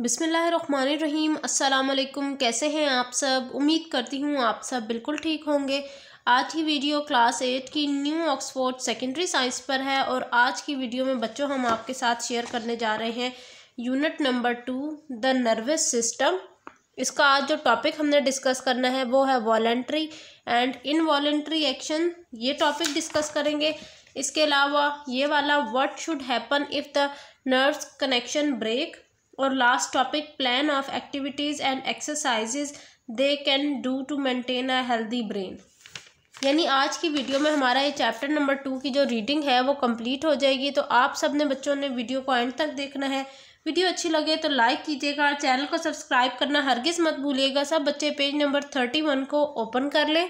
बिसमीम अल्लाम कैसे हैं आप सब उम्मीद करती हूँ आप सब बिल्कुल ठीक होंगे आज की वीडियो क्लास एट की न्यू ऑक्सफोर्ड सेकेंडरी साइंस पर है और आज की वीडियो में बच्चों हम आपके साथ शेयर करने जा रहे हैं unit number two the nervous system इसका आज जो टॉपिक हमने डिस्कस करना है वो है वॉल्ट्री एंड इनवॉल्ट्री एक्शन ये टॉपिक डिस्कस करेंगे इसके अलावा ये वाला what should happen if the nerves connection break और last topic plan of activities and exercises they can do to maintain a healthy brain यानी आज की वीडियो में हमारा ये चैप्टर नंबर टू की जो रीडिंग है वो कंप्लीट हो जाएगी तो आप सब ने बच्चों ने वीडियो को एंड तक देखना है वीडियो अच्छी लगे तो लाइक कीजिएगा चैनल को सब्सक्राइब करना हरगिज़ मत भूलिएगा सब बच्चे पेज नंबर थर्टी वन को ओपन कर लें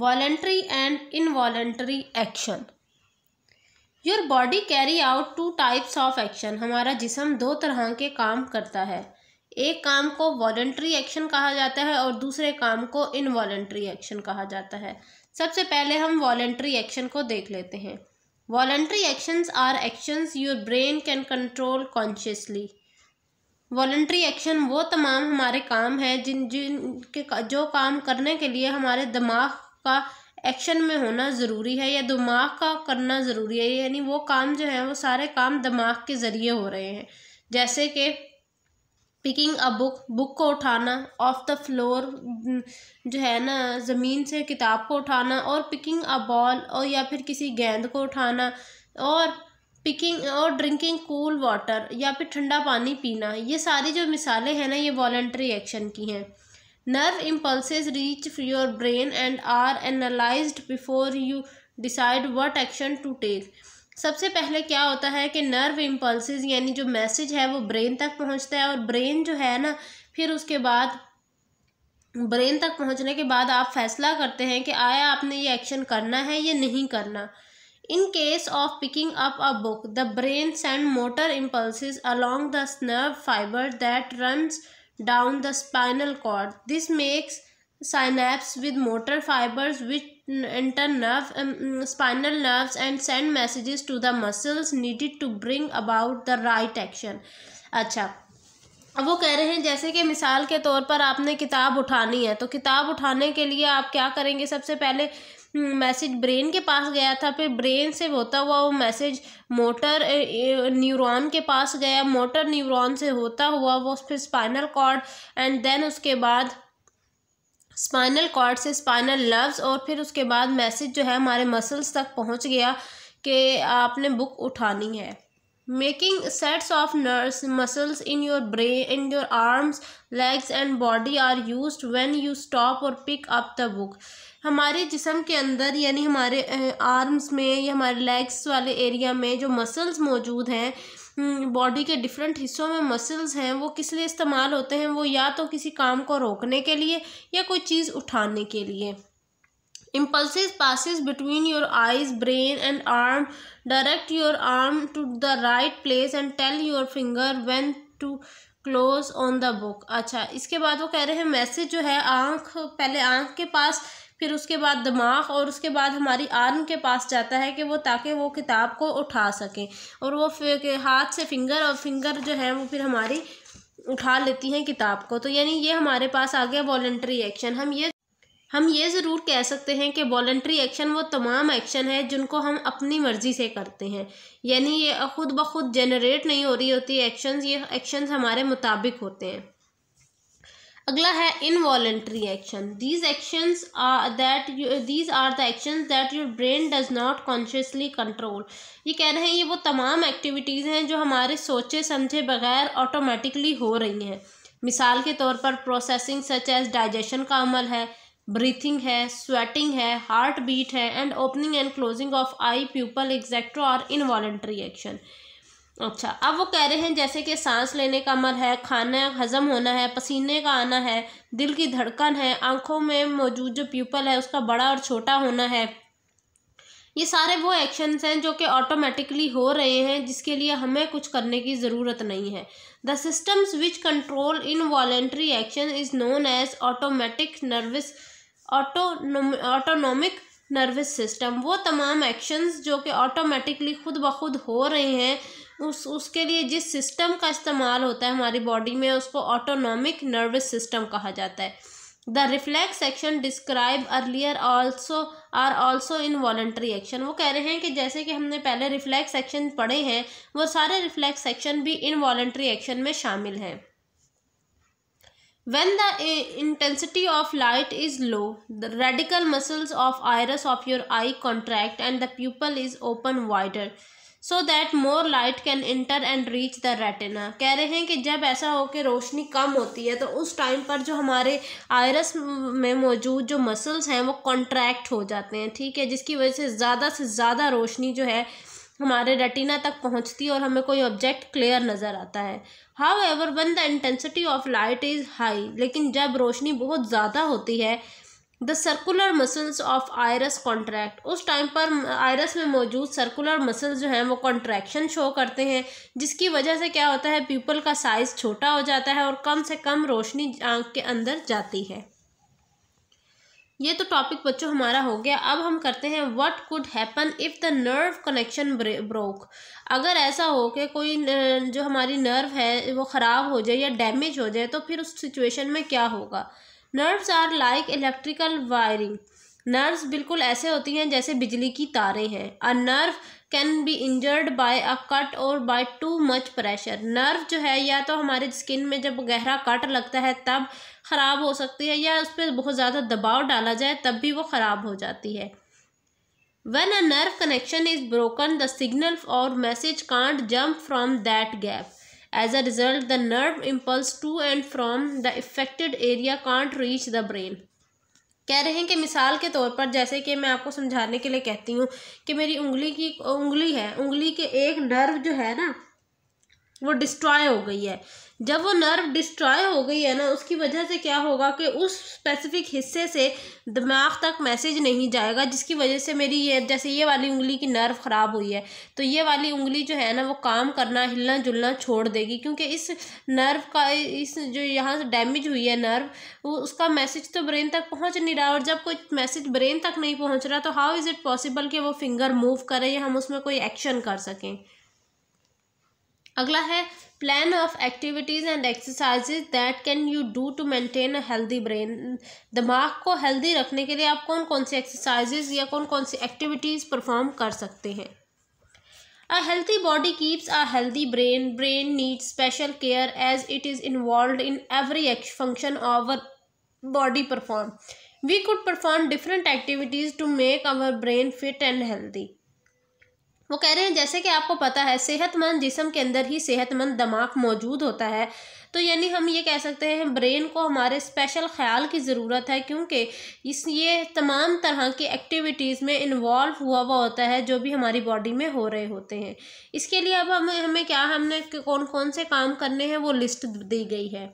voluntary and involuntary action your body carry out two types of action हमारा जिसम दो तरह के काम करता है एक काम को वॉल्ट्री एक्शन कहा जाता है और दूसरे काम को इनवॉल्ट्री एक्शन कहा जाता है सबसे पहले हम वॉल्ट्री एक्शन को देख लेते हैं voluntary actions are actions your brain can control consciously voluntary action वो तमाम हमारे काम हैं जिन जिन के जो काम करने के लिए हमारे दिमाग का एक्शन में होना ज़रूरी है या दिमाग का करना ज़रूरी है यानी वो काम जो है वो सारे काम दिमाग के ज़रिए हो रहे हैं जैसे कि पिकिंग अ बुक बुक को उठाना ऑफ द फ्लोर जो है ना ज़मीन से किताब को उठाना और पिकिंग अ बॉल और या फिर किसी गेंद को उठाना और पिकिंग और ड्रिंकिंग कूल वाटर या फिर ठंडा पानी पीना ये सारी जो मिसालें हैं ना ये वॉल्ट्री एक्शन की हैं nerve impulses reach your brain and are analyzed before you decide what action to take सबसे पहले क्या होता है कि नर्व इम्पल्स यानी जो मैसेज है वो ब्रेन तक पहुंचता है और ब्रेन जो है ना फिर उसके बाद ब्रेन तक पहुंचने के बाद आप फैसला करते हैं कि आया आपने ये एक्शन करना है या नहीं करना in case of picking up a book the brain send motor impulses along the nerve fibre that runs down the spinal cord. This makes synapses with motor fibers which enter nerve um, spinal nerves and send messages to the muscles needed to bring about the right action अच्छा अब वो कह रहे हैं जैसे कि मिसाल के तौर पर आपने किताब उठानी है तो किताब उठाने के लिए आप क्या करेंगे सबसे पहले मैसेज ब्रेन के पास गया था फिर ब्रेन से होता हुआ वो मैसेज मोटर न्यूरॉन के पास गया मोटर न्यूरॉन से होता हुआ वो फिर स्पाइनल कॉर्ड एंड देन उसके बाद स्पाइनल कॉर्ड से स्पाइनल लव्स और फिर उसके बाद मैसेज जो है हमारे मसल्स तक पहुंच गया कि आपने बुक उठानी है making sets of nerves muscles in your brain in your arms legs and body are used when you stop or pick up the book हमारे जिसम के अंदर यानी हमारे आर्म्स में या हमारे लेग्स वाले एरिया में जो मसल्स मौजूद हैं बॉडी हम्म, के डिफरेंट हिस्सों में मसल्स हैं वो किस लिए इस्तेमाल होते हैं वो या तो किसी काम को रोकने के लिए या कोई चीज़ उठाने के लिए impulses passes between your eyes brain and arm direct your arm to the right place and tell your finger when to close on the book अच्छा इसके बाद वो कह रहे हैं मैसेज जो है आँख पहले आँख के पास फिर उसके बाद दिमाग और उसके बाद हमारी आर्म के पास जाता है कि वो ताकि वो किताब को उठा सकें और वो हाथ से फिंगर और फिंगर जो है वो फिर हमारी उठा लेती हैं किताब को तो यानी ये हमारे पास आ गया वॉल्ट्री एक्शन हम ये हम ये ज़रूर कह सकते हैं कि वॉल्ट्री एक्शन वो तमाम एक्शन है जिनको हम अपनी मर्ज़ी से करते हैं यानी ये खुद ब खुद जनरेट नहीं हो रही होती एक्शंस ये एक्शंस हमारे मुताबिक होते हैं अगला है involuntary action these actions are that these are the actions that your brain does not consciously control ये कह रहे हैं ये वो तमाम एक्टिविटीज़ हैं जो हमारे सोचे समझे बगैर ऑटोमेटिकली हो रही हैं मिसाल के तौर पर प्रोसेसिंग सच एज डाइजेशन का अमल है ब्रीथिंग है स्वेटिंग है हार्ट बीट है and opening and closing of eye pupil एग्जैक्ट्रो और इनवॉलेंट्री एक्शन अच्छा अब वो कह रहे हैं जैसे कि सांस लेने का अमर है खाना हजम होना है पसीने का आना है दिल की धड़कन है आंखों में मौजूद जो प्यूपल है उसका बड़ा और छोटा होना है ये सारे वो एक्शंस हैं जो कि ऑटोमेटिकली हो रहे हैं जिसके लिए हमें कुछ करने की ज़रूरत नहीं है the systems which control in voluntary action is known as automatic nervous autonom autonomic nervous system वो तमाम एक्शंस जो कि ऑटोमेटिकली खुद ब खुद हो रहे हैं उस उसके लिए जिस सिस्टम का इस्तेमाल होता है हमारी बॉडी में उसको ऑटोनॉमिक नर्वस सिस्टम कहा जाता है the reflex action describe earlier also are also in voluntary action वो कह रहे हैं कि जैसे कि हमने पहले रिफ्लेक्स एक्शन पढ़े हैं वो सारे रिफ्लेक्स एक्शन भी इन वॉलेंट्री एक्शन में शामिल हैं When the intensity of light is low, the radical muscles of iris of your eye contract and the pupil is open wider so that more light can enter and reach the retina. कह रहे हैं कि जब ऐसा हो कि रोशनी कम होती है तो उस टाइम पर जो हमारे आयरस में मौजूद जो मसल्स हैं वो कॉन्ट्रैक्ट हो जाते हैं ठीक है जिसकी वजह से ज़्यादा से ज़्यादा रोशनी जो है हमारे रेटिना तक पहुंचती है और हमें कोई ऑब्जेक्ट क्लियर नज़र आता है however when the intensity of light is high लेकिन जब रोशनी बहुत ज़्यादा होती है the circular muscles of iris contract उस टाइम पर आयरस में मौजूद सर्कुलर मसल्स जो हैं वो कॉन्ट्रैक्शन शो करते हैं जिसकी वजह से क्या होता है पीपल का साइज़ छोटा हो जाता है और कम से कम रोशनी आँख के अंदर जाती है ये तो टॉपिक बच्चों हमारा हो गया अब हम करते हैं what could happen if the nerve connection broke अगर ऐसा हो कि कोई जो हमारी नर्व है वो ख़राब हो जाए या डैमेज हो जाए तो फिर उस सिचुएशन में क्या होगा nerves are like electrical wiring nerves बिल्कुल ऐसे होती हैं जैसे बिजली की तारें हैं a nerve can be injured by a cut और by too much pressure nerve जो है या तो हमारे स्किन में जब गहरा कट लगता है तब ख़राब हो सकती है या उस पर बहुत ज़्यादा दबाव डाला जाए तब भी वो ख़राब हो जाती है when a nerve connection is broken the signal or message can't jump from that gap as a result the nerve impulse to and from the affected area can't reach the brain कह रहे हैं कि मिसाल के तौर पर जैसे कि मैं आपको समझाने के लिए कहती हूँ कि मेरी उंगली की उंगली है उंगली के एक नर्व जो है ना वो डिस्ट्रॉय हो गई है जब वो नर्व डिस्ट्रॉय हो गई है ना उसकी वजह से क्या होगा कि उस स्पेसिफिक हिस्से से दिमाग तक मैसेज नहीं जाएगा जिसकी वजह से मेरी ये जैसे ये वाली उंगली की नर्व ख़राब हुई है तो ये वाली उंगली जो है ना वो काम करना हिलना जुलना छोड़ देगी क्योंकि इस नर्व का इस जो यहाँ से डैमेज हुई है नर्व वो उसका मैसेज तो ब्रेन तक पहुँच नहीं रहा और जब कोई मैसेज ब्रेन तक नहीं पहुँच रहा तो हाउ इज़ इट पॉसिबल कि वो फिंगर मूव करें या हम उसमें कोई एक्शन कर सकें अगला है plan of activities and exercises that can you do to maintain a healthy brain दिमाग को हेल्दी रखने के लिए आप कौन कौन सी एक्सरसाइजेज या कौन कौन सी एक्टिविटीज़ परफॉर्म कर सकते हैं a healthy body keeps a healthy brain brain need special care as it is involve in every function our body perform we could perform different activities to make our brain fit and healthy वो कह रहे हैं जैसे कि आपको पता है सेहतमंद जिसम के अंदर ही सेहतमंद दिमाग मौजूद होता है तो यानी हम ये कह सकते हैं ब्रेन को हमारे स्पेशल ख्याल की ज़रूरत है क्योंकि इस ये तमाम तरह की एक्टिविटीज़ में इन्वॉल्व हुआ हुआ होता है जो भी हमारी बॉडी में हो रहे होते हैं इसके लिए अब हमें हमें क्या हमने कौन कौन से काम करने हैं वो लिस्ट दी गई है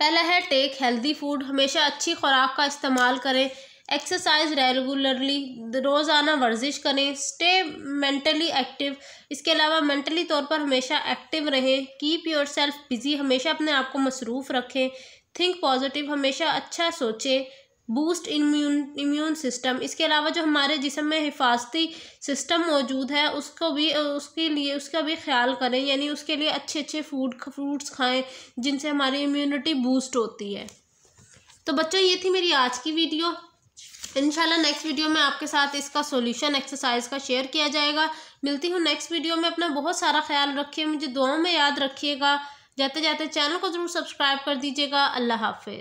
पहला है टेक हेल्दी फूड हमेशा अच्छी खुराक का इस्तेमाल करें एक्सरसाइज रेगुलरली रोज़ाना वर्जिश करें स्टे मेंटली एक्टिव इसके अलावा मेंटली तौर पर हमेशा एक्टिव रहें कीप योर सेल्फ बिज़ी हमेशा अपने आप को मसरूफ़ रखें थिंक पॉजिटिव हमेशा अच्छा सोचें बूस्ट इम्यून इम्यून सिस्टम इसके अलावा जो हमारे जिसम में हिफाजती सिस्टम मौजूद है उसको भी उसके लिए उसका भी ख्याल करें यानी उसके लिए अच्छे अच्छे फूड फ्रूट्स खाएं जिनसे हमारी इम्यूनिटी बूस्ट होती है तो बच्चों ये थी मेरी आज की वीडियो इंशाल्लाह नेक्स्ट वीडियो में आपके साथ इसका सोल्यूशन एक्सरसाइज का शेयर किया जाएगा मिलती हूँ नेक्स्ट वीडियो में अपना बहुत सारा ख्याल रखिए मुझे दुआओं में याद रखिएगा जाते जाते चैनल को ज़रूर सब्सक्राइब कर दीजिएगा अल्लाह हाफिज़